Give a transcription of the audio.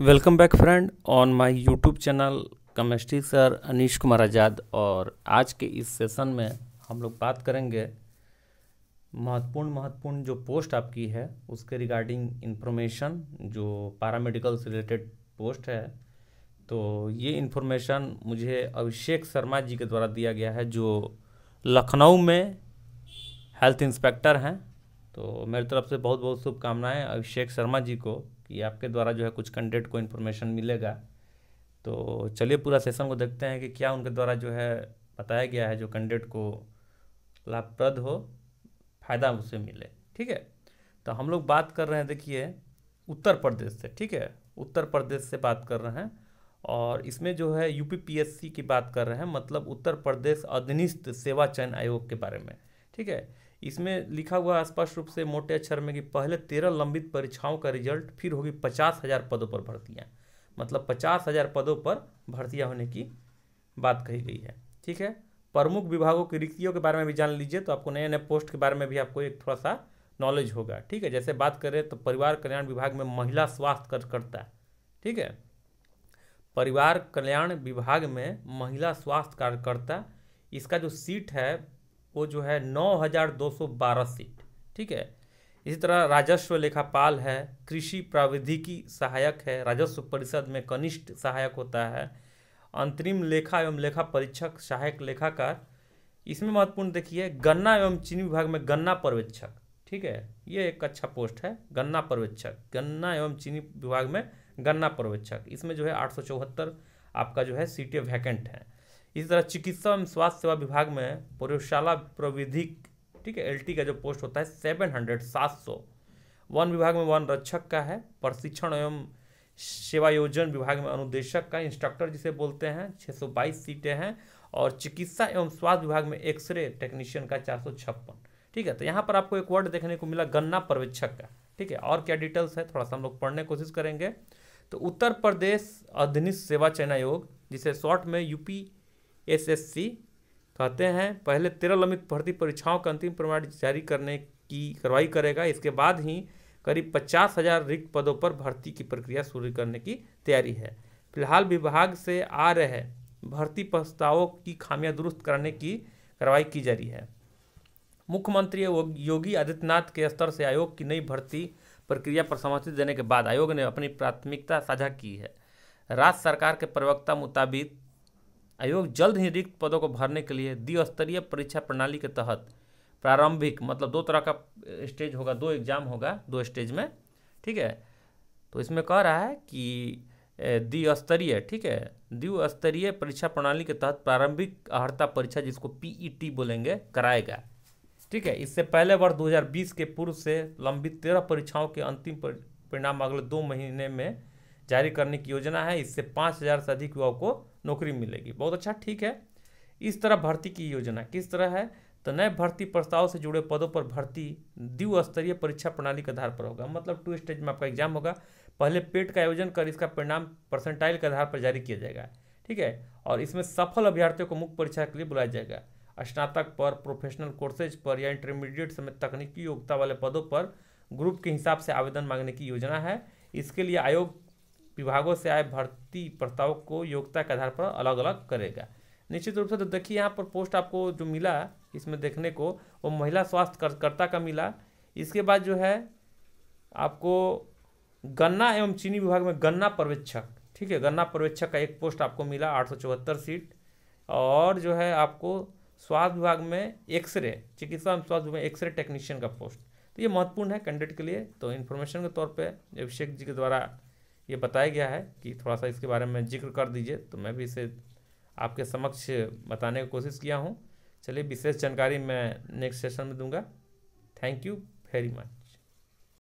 welcome back friend on my YouTube channel chemistry sir Anish Kumar Azad और आज के इस सेशन में हम लोग बात करेंगे महत्वपूर्ण महत्वपूर्ण जो पोस्ट आपकी है उसके रिगार्डिंग इन्फॉर्मेशन जो पैरामेडिकल से रिलेटेड पोस्ट है तो ये इन्फॉर्मेशन मुझे अभिषेक शर्मा जी के द्वारा दिया गया है जो लखनऊ में हेल्थ इंस्पेक्टर हैं तो मेरी तरफ से बहुत बहुत शुभकामनाएं अभिषेक शर्मा जी को कि आपके द्वारा जो है कुछ कंटेंट को इन्फॉर्मेशन मिलेगा तो चलिए पूरा सेशन को देखते हैं कि क्या उनके द्वारा जो है बताया गया है जो कंटेंट को लाभप्रद हो फ़ायदा उसे मिले ठीक है तो हम लोग बात कर रहे हैं देखिए उत्तर प्रदेश से ठीक है उत्तर प्रदेश से बात कर रहे हैं और इसमें जो है यूपीपीएससी की बात कर रहे हैं मतलब उत्तर प्रदेश अधीनिस्थ सेवा चयन आयोग के बारे में ठीक है इसमें लिखा हुआ स्पष्ट रूप से मोटे अक्षर में कि पहले तेरह लंबित परीक्षाओं का रिजल्ट फिर होगी पचास हज़ार पदों पर भर्तियाँ मतलब पचास हज़ार पदों पर भर्तियाँ होने की बात कही गई है ठीक है प्रमुख विभागों की रिक्तियों के बारे में भी जान लीजिए तो आपको नए नए पोस्ट के बारे में भी आपको एक थोड़ा सा नॉलेज होगा ठीक है जैसे बात करें तो परिवार कल्याण विभाग में महिला स्वास्थ्य कार्यकर्ता ठीक है परिवार कल्याण विभाग में महिला स्वास्थ्य कार्यकर्ता इसका जो सीट है वो जो है 9212 सीट ठीक है इसी तरह राजस्व लेखापाल है कृषि प्राविधिकी सहायक है राजस्व परिषद में कनिष्ठ सहायक होता है अंतरिम लेखा एवं लेखा परीक्षक सहायक लेखाकार इसमें महत्वपूर्ण देखिए गन्ना एवं चीनी विभाग में गन्ना पर्यवेक्षक ठीक है ये एक अच्छा पोस्ट है गन्ना पर्यवेक्षक गन्ना एवं चीनी विभाग में गन्ना पर्यवेक्षक इसमें जो है आठ आपका जो है सीटें वैकेंट हैं इसी तरह चिकित्सा एवं स्वास्थ्य सेवा विभाग में प्रयोगशाला प्रविधिक ठीक है एलटी का जो पोस्ट होता है सेवन हंड्रेड सात सौ वन विभाग में वन रक्षक का है प्रशिक्षण एवं सेवायोजन विभाग में अनुदेशक का इंस्ट्रक्टर जिसे बोलते हैं छः सौ बाईस सीटें हैं और चिकित्सा एवं स्वास्थ्य विभाग में एक्सरे टेक्नीशियन का चार सौ छप्पन ठीक है तो यहाँ पर आपको एक वर्ड देखने को मिला गन्ना पर्यवेक्षक का ठीक है और क्या डिटेल्स है थोड़ा सा हम लोग पढ़ने की कोशिश करेंगे तो उत्तर प्रदेश अधीनिस्थ सेवा चयन आयोग जिसे शॉर्ट में यूपी एसएससी कहते हैं पहले तेरह लंबित भर्ती परीक्षाओं का अंतिम प्रमाण जारी करने की कार्रवाई करेगा इसके बाद ही करीब पचास हजार रिक्त पदों पर भर्ती की प्रक्रिया शुरू करने की तैयारी है फिलहाल विभाग से आ रहे भर्ती प्रस्तावों की खामियां दुरुस्त कराने की कार्रवाई की जा रही है मुख्यमंत्री योगी आदित्यनाथ के स्तर से आयोग की नई भर्ती प्रक्रिया पर समर्थन देने के बाद आयोग ने अपनी प्राथमिकता साझा की है राज्य सरकार के प्रवक्ता मुताबिक आयोग जल्द ही रिक्त पदों को भरने के लिए द्विस्तरीय परीक्षा प्रणाली के तहत प्रारंभिक मतलब दो तरह का स्टेज होगा दो एग्जाम होगा दो स्टेज में ठीक है तो इसमें कह रहा है कि द्विस्तरीय ठीक है द्विस्तरीय परीक्षा प्रणाली के तहत प्रारंभिक अहर्ता परीक्षा जिसको पीईटी e बोलेंगे कराएगा ठीक है इससे पहले वर्ष 2020 के पूर्व से लंबित तेरह परीक्षाओं के अंतिम परिणाम अगले दो महीने में जारी करने की योजना है इससे पाँच हज़ार से अधिक युवाओं को नौकरी मिलेगी बहुत अच्छा ठीक है इस तरह भर्ती की योजना किस तरह है तो नए भर्ती प्रस्ताव से जुड़े पदों पर भर्ती द्विस्तरीय परीक्षा प्रणाली के आधार पर होगा मतलब टू स्टेज में आपका एग्जाम होगा पहले पेट का आयोजन कर इसका परिणाम परसेंटाइल के आधार पर जारी किया जाएगा ठीक है और इसमें सफल अभ्यर्थियों को मुख्य परीक्षा के लिए बुलाया जाएगा स्नातक पर प्रोफेशनल कोर्सेज पर या इंटरमीडिएट समेत तकनीकी योग्यता वाले पदों पर ग्रुप के हिसाब से आवेदन मांगने की योजना है इसके लिए आयोग विभागों से आए भर्ती प्रस्ताव को योग्यता के आधार पर अलग अलग करेगा निश्चित रूप से तो देखिए यहाँ पर पोस्ट आपको जो मिला इसमें देखने को वो महिला स्वास्थ्य कार्यकर्ता का मिला इसके बाद जो है आपको गन्ना एवं चीनी विभाग में गन्ना पर्यवेक्षक ठीक है गन्ना पर्यवेक्षक का एक पोस्ट आपको मिला आठ सौ चौहत्तर सीट और जो है आपको स्वास्थ्य विभाग में एक्सरे चिकित्सा एवं स्वास्थ्य विभाग में एक्सरे टेक्नीशियन का पोस्ट तो ये महत्वपूर्ण है कैंडिडेट के लिए तो इन्फॉर्मेशन के तौर पे अभिषेक जी के द्वारा ये बताया गया है कि थोड़ा सा इसके बारे में जिक्र कर दीजिए तो मैं भी इसे आपके समक्ष बताने की कोशिश किया हूँ चलिए विशेष जानकारी मैं नेक्स्ट सेशन में दूंगा थैंक यू वेरी मच